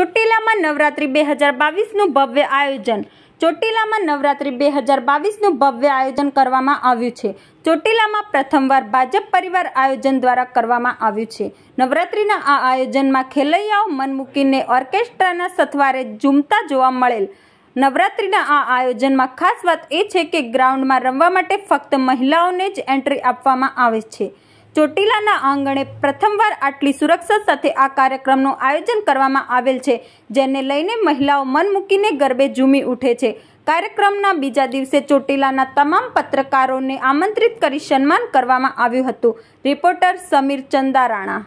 ચોટીલામાં નવરાત્રિ બે હજાર બાવીસનું ભવ્ય આયોજન ચોટીલામાં નવરાત્રિ બે હજાર બાવીસનું ભવ્ય આયોજન કરવામાં આવ્યું છે ચોટીલામાં પ્રથમવાર ભાજપ પરિવાર આયોજન દ્વારા કરવામાં આવ્યું છે નવરાત્રિના આ આયોજનમાં ખેલૈયાઓ મન મૂકીને ઓર્કેસ્ટ્રાના સથવારે ઝૂમતા જોવા મળેલ નવરાત્રિના આ આયોજનમાં ખાસ વાત એ છે કે ગ્રાઉન્ડમાં રમવા માટે ફક્ત મહિલાઓને જ એન્ટ્રી આપવામાં આવે છે ચોટીલાના આંગણે પ્રથમવાર આટલી સુરક્ષા સાથે આ કાર્યક્રમનું આયોજન કરવામાં આવેલ છે જેને લઈને મહિલાઓ મન મૂકીને ગરબે ઝૂમી ઉઠે છે કાર્યક્રમના બીજા દિવસે ચોટીલાના તમામ પત્રકારોને આમંત્રિત કરી સન્માન કરવામાં આવ્યું હતું રિપોર્ટર સમીર ચંદારાણા